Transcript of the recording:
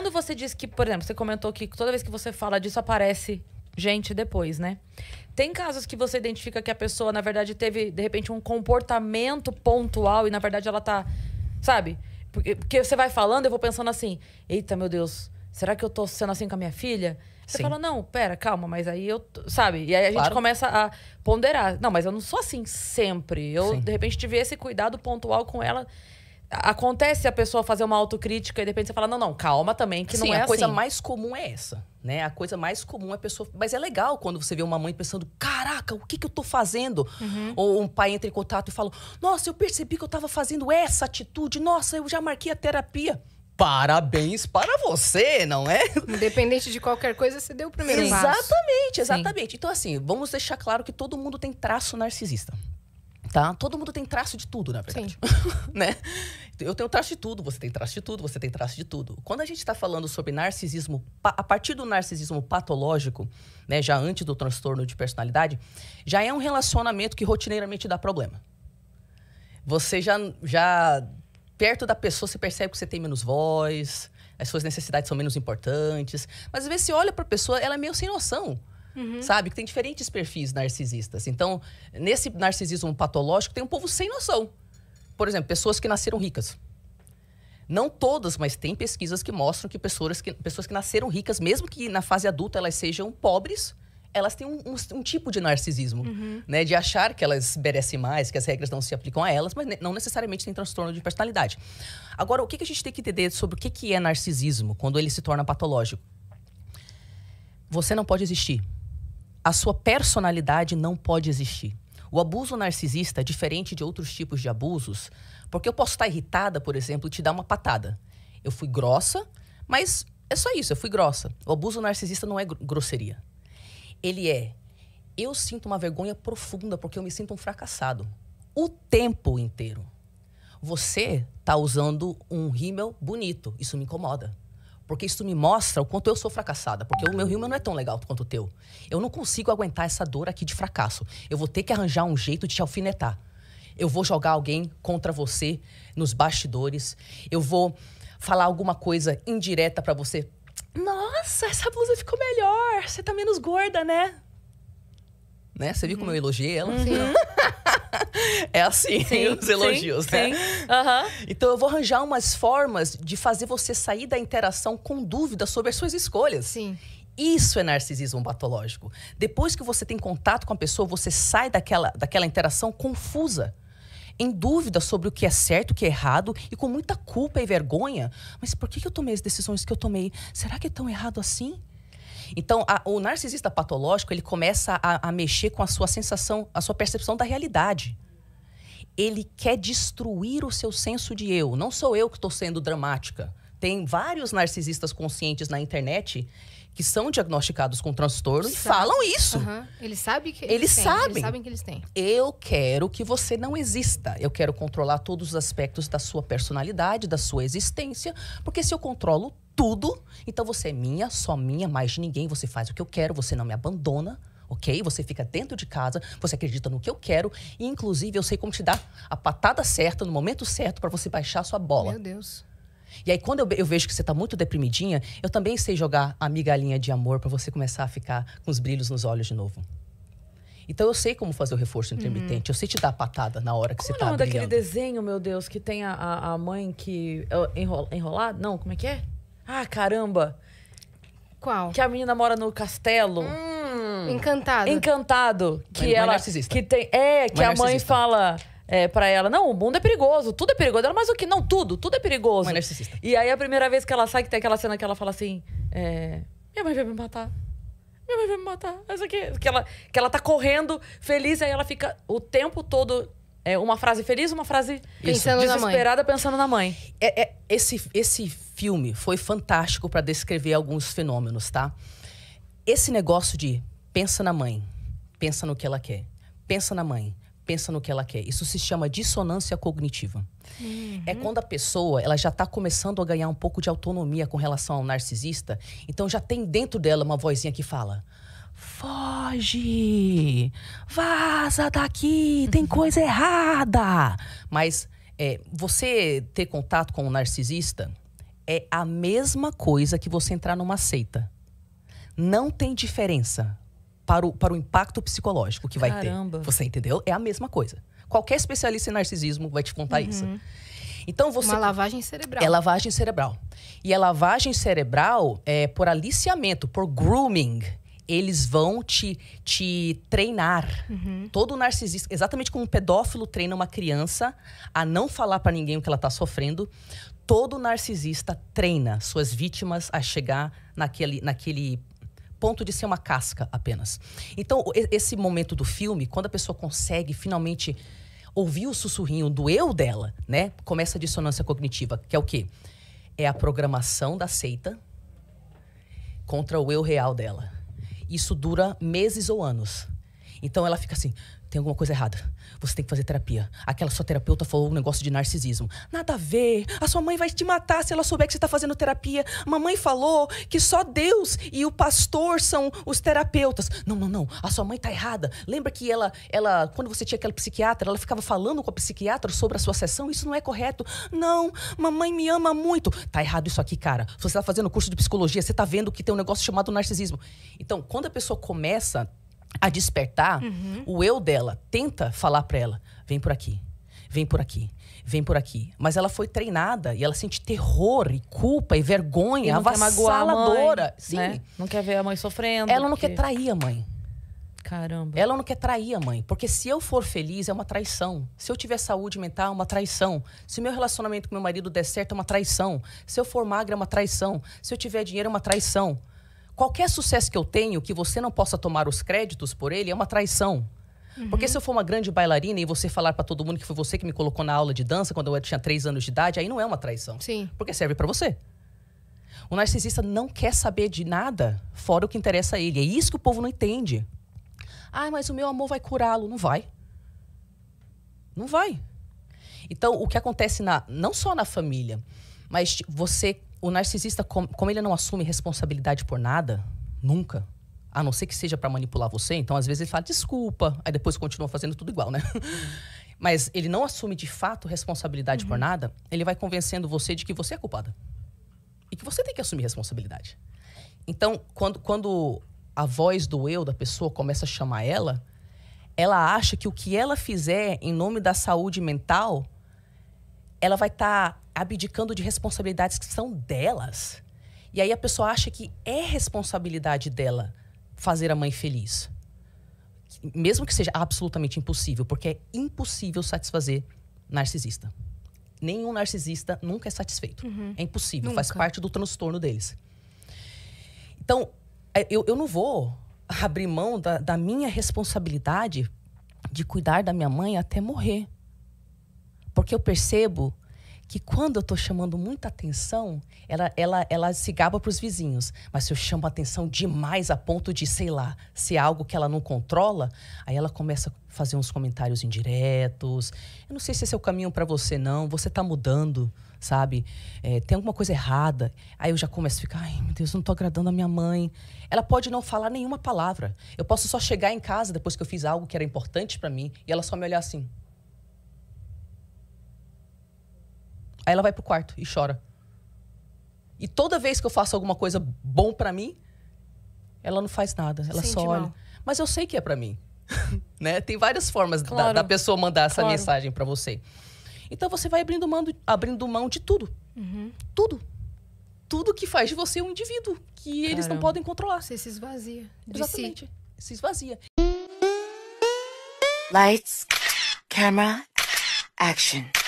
quando você diz que, por exemplo, você comentou que toda vez que você fala disso aparece gente depois, né? Tem casos que você identifica que a pessoa, na verdade, teve, de repente, um comportamento pontual e, na verdade, ela tá. Sabe? Porque, porque você vai falando, eu vou pensando assim: eita, meu Deus, será que eu tô sendo assim com a minha filha? Você Sim. fala, não, pera, calma, mas aí eu. Sabe? E aí a claro. gente começa a ponderar. Não, mas eu não sou assim sempre. Eu, Sim. de repente, tive esse cuidado pontual com ela acontece a pessoa fazer uma autocrítica e de repente você fala, não, não, calma também, que Sim, não assim, é a assim. coisa mais comum é essa, né? A coisa mais comum é a pessoa... Mas é legal quando você vê uma mãe pensando, caraca, o que que eu tô fazendo? Uhum. Ou um pai entra em contato e fala, nossa, eu percebi que eu tava fazendo essa atitude, nossa, eu já marquei a terapia. Parabéns para você, não é? Independente de qualquer coisa, você deu o primeiro passo. Exatamente, exatamente. Então, assim, vamos deixar claro que todo mundo tem traço narcisista. Tá? Todo mundo tem traço de tudo, na verdade. né? Eu tenho traço de tudo, você tem traço de tudo, você tem traço de tudo. Quando a gente está falando sobre narcisismo, a partir do narcisismo patológico, né, já antes do transtorno de personalidade, já é um relacionamento que rotineiramente dá problema. Você já, já perto da pessoa, você percebe que você tem menos voz, as suas necessidades são menos importantes. Mas às vezes você olha para a pessoa, ela é meio sem noção. Uhum. Sabe? Que tem diferentes perfis narcisistas. Então, nesse narcisismo patológico, tem um povo sem noção. Por exemplo, pessoas que nasceram ricas. Não todas, mas tem pesquisas que mostram que pessoas que, pessoas que nasceram ricas, mesmo que na fase adulta elas sejam pobres, elas têm um, um, um tipo de narcisismo, uhum. né? De achar que elas merecem mais, que as regras não se aplicam a elas, mas não necessariamente tem transtorno de personalidade. Agora, o que, que a gente tem que entender sobre o que, que é narcisismo quando ele se torna patológico? Você não pode existir a sua personalidade não pode existir. O abuso narcisista é diferente de outros tipos de abusos, porque eu posso estar irritada, por exemplo, e te dar uma patada. Eu fui grossa, mas é só isso, eu fui grossa. O abuso narcisista não é grosseria. Ele é eu sinto uma vergonha profunda porque eu me sinto um fracassado o tempo inteiro. Você está usando um rímel bonito, isso me incomoda. Porque isso me mostra o quanto eu sou fracassada. Porque o meu humor não é tão legal quanto o teu. Eu não consigo aguentar essa dor aqui de fracasso. Eu vou ter que arranjar um jeito de te alfinetar. Eu vou jogar alguém contra você nos bastidores. Eu vou falar alguma coisa indireta para você. Nossa, essa blusa ficou melhor. Você tá menos gorda, né? Né? Você viu como eu uhum. elogiei ela? Sim. é assim sim, os elogios, sim, né? Sim. Uhum. Então eu vou arranjar umas formas de fazer você sair da interação com dúvida sobre as suas escolhas. Sim. Isso é narcisismo patológico. Depois que você tem contato com a pessoa, você sai daquela, daquela interação confusa em dúvida sobre o que é certo, o que é errado e com muita culpa e vergonha. Mas por que eu tomei as decisões que eu tomei? Será que é tão errado assim? Então, a, o narcisista patológico, ele começa a, a mexer com a sua sensação, a sua percepção da realidade ele quer destruir o seu senso de eu. Não sou eu que estou sendo dramática. Tem vários narcisistas conscientes na internet que são diagnosticados com transtorno e falam isso. Uhum. Eles sabem que eles, eles têm. sabem. Eles sabem que eles têm. Eu quero que você não exista. Eu quero controlar todos os aspectos da sua personalidade, da sua existência, porque se eu controlo tudo. Então você é minha, só minha, mais de ninguém. Você faz o que eu quero, você não me abandona, ok? Você fica dentro de casa, você acredita no que eu quero. E, inclusive, eu sei como te dar a patada certa, no momento certo, para você baixar a sua bola. Meu Deus. E aí, quando eu, eu, vejo que você tá muito deprimidinha, eu também sei jogar a migalhinha de amor para você começar a ficar com os brilhos nos olhos de novo. Então eu sei como fazer o reforço intermitente. Uhum. Eu sei te dar a patada na hora que como você tá brilhando. Como daquele desenho, meu Deus, que tem a, a mãe que... Eh, Enrola, enrolado? Não, como é que é? Ah, caramba. Qual? Que a menina mora no castelo. Hum. Encantado. Encantado. Que mãe, ela. Mãe que tem, é, que mãe a mãe fala é, para ela: não, o mundo é perigoso, tudo é perigoso. Ela, mas o que? Não, tudo, tudo é perigoso. Mãe narcisista. E aí a primeira vez que ela sai, que tem aquela cena que ela fala assim: é, minha mãe vai me matar. Minha mãe vai me matar. essa aqui. Que ela, que ela tá correndo, feliz, aí ela fica o tempo todo é uma frase feliz, uma frase pensando desesperada, na pensando na mãe. É, é, esse, esse filme foi fantástico para descrever alguns fenômenos, tá? Esse negócio de pensa na mãe, pensa no que ela quer, pensa na mãe, pensa no que ela quer. Isso se chama dissonância cognitiva. Uhum. É quando a pessoa ela já está começando a ganhar um pouco de autonomia com relação ao narcisista, então já tem dentro dela uma vozinha que fala: Foge! Vaza daqui! Tem uhum. coisa errada! Mas é, você ter contato com um narcisista é a mesma coisa que você entrar numa seita. Não tem diferença para o, para o impacto psicológico que vai Caramba. ter. Você entendeu? É a mesma coisa. Qualquer especialista em narcisismo vai te contar uhum. isso. Então você. Uma lavagem cerebral. É lavagem cerebral. E a lavagem cerebral é por aliciamento, por grooming eles vão te, te treinar. Uhum. Todo narcisista, exatamente como um pedófilo treina uma criança a não falar para ninguém o que ela está sofrendo, todo narcisista treina suas vítimas a chegar naquele, naquele ponto de ser uma casca apenas. Então, esse momento do filme, quando a pessoa consegue finalmente ouvir o sussurrinho do eu dela, né? Começa a dissonância cognitiva, que é o quê? É a programação da seita contra o eu real dela isso dura meses ou anos. Então ela fica assim, tem alguma coisa errada. Você tem que fazer terapia. Aquela sua terapeuta falou um negócio de narcisismo. Nada a ver. A sua mãe vai te matar se ela souber que você está fazendo terapia. mamãe falou que só Deus e o pastor são os terapeutas. Não, não, não. A sua mãe está errada. Lembra que ela, ela, quando você tinha aquela psiquiatra, ela ficava falando com a psiquiatra sobre a sua sessão? Isso não é correto. Não, mamãe me ama muito. Tá errado isso aqui, cara. Você está fazendo curso de psicologia, você está vendo que tem um negócio chamado narcisismo. Então, quando a pessoa começa a despertar, uhum. o eu dela tenta falar para ela: vem por aqui, vem por aqui, vem por aqui. Mas ela foi treinada e ela sente terror e culpa e vergonha e não avassaladora. Mãe, né? Sim. Né? Não quer ver a mãe sofrendo. Ela porque... não quer trair a mãe. Caramba. Ela não quer trair a mãe, porque se eu for feliz é uma traição. Se eu tiver saúde mental é uma traição. Se meu relacionamento com meu marido der certo é uma traição. Se eu for magra é uma traição. Se eu tiver dinheiro é uma traição qualquer sucesso que eu tenho que você não possa tomar os créditos por ele é uma traição. Uhum. Porque se eu for uma grande bailarina e você falar para todo mundo que foi você que me colocou na aula de dança quando eu tinha três anos de idade, aí não é uma traição. Sim. Porque serve para você. O narcisista não quer saber de nada fora o que interessa a ele. É isso que o povo não entende. Ah, mas o meu amor vai curá-lo. Não vai. Não vai. Então, o que acontece na, não só na família, mas você o narcisista, como ele não assume responsabilidade por nada, nunca, a não ser que seja para manipular você, então às vezes ele fala desculpa, aí depois continua fazendo tudo igual, né? Uhum. Mas ele não assume de fato responsabilidade uhum. por nada, ele vai convencendo você de que você é culpada. E que você tem que assumir responsabilidade. Então, quando, quando a voz do eu da pessoa começa a chamar ela, ela acha que o que ela fizer em nome da saúde mental ela vai estar tá abdicando de responsabilidades que são delas. E aí a pessoa acha que é responsabilidade dela fazer a mãe feliz. Mesmo que seja absolutamente impossível, porque é impossível satisfazer narcisista. Nenhum narcisista nunca é satisfeito. Uhum. É impossível, nunca. faz parte do transtorno deles. Então, é, eu, eu não vou abrir mão da, da minha responsabilidade de cuidar da minha mãe até morrer. Porque eu percebo que quando eu estou chamando muita atenção, ela, ela, ela se gaba para os vizinhos. Mas se eu chamo atenção demais a ponto de, sei lá, ser algo que ela não controla, aí ela começa a fazer uns comentários indiretos. Eu não sei se esse é o caminho para você, não. Você está mudando, sabe? É, tem alguma coisa errada. Aí eu já começo a ficar, ai meu Deus, não estou agradando a minha mãe. Ela pode não falar nenhuma palavra. Eu posso só chegar em casa depois que eu fiz algo que era importante para mim e ela só me olhar assim. Aí ela vai pro quarto e chora. E toda vez que eu faço alguma coisa bom para mim, ela não faz nada, ela Sente só olha. Mal. Mas eu sei que é para mim. né? Tem várias formas claro. da, da, pessoa mandar essa claro. mensagem para você. Então você vai abrindo mão, abrindo mão de tudo. Uhum. Tudo. Tudo que faz de você um indivíduo que Caramba. eles não podem controlar. Você se esvazia. Exatamente. Si. Se esvazia. Lights, camera, action.